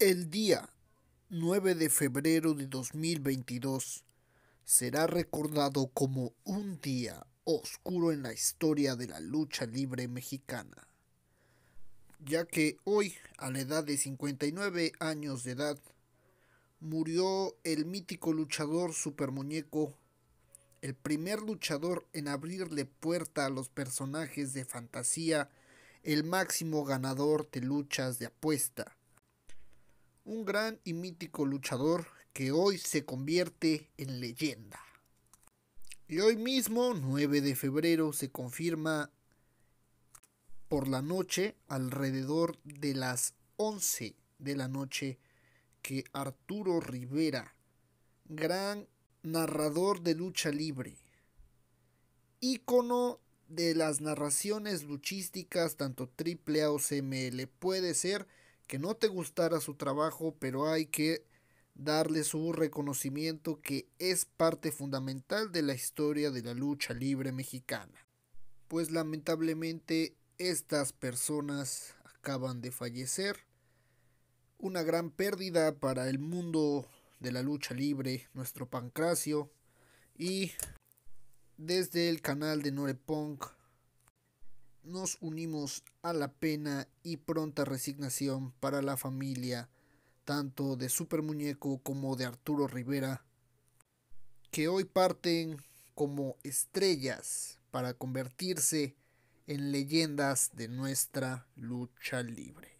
El día 9 de febrero de 2022 será recordado como un día oscuro en la historia de la lucha libre mexicana, ya que hoy, a la edad de 59 años de edad, murió el mítico luchador supermuñeco, el primer luchador en abrirle puerta a los personajes de fantasía, el máximo ganador de luchas de apuesta un gran y mítico luchador que hoy se convierte en leyenda. Y hoy mismo, 9 de febrero, se confirma por la noche, alrededor de las 11 de la noche, que Arturo Rivera, gran narrador de lucha libre, ícono de las narraciones luchísticas, tanto AAA o CML, puede ser que no te gustara su trabajo, pero hay que darle su reconocimiento que es parte fundamental de la historia de la lucha libre mexicana. Pues lamentablemente estas personas acaban de fallecer. Una gran pérdida para el mundo de la lucha libre, nuestro pancracio. Y desde el canal de Norepunk nos unimos a la pena y pronta resignación para la familia, tanto de Super Muñeco como de Arturo Rivera, que hoy parten como estrellas para convertirse en leyendas de nuestra lucha libre.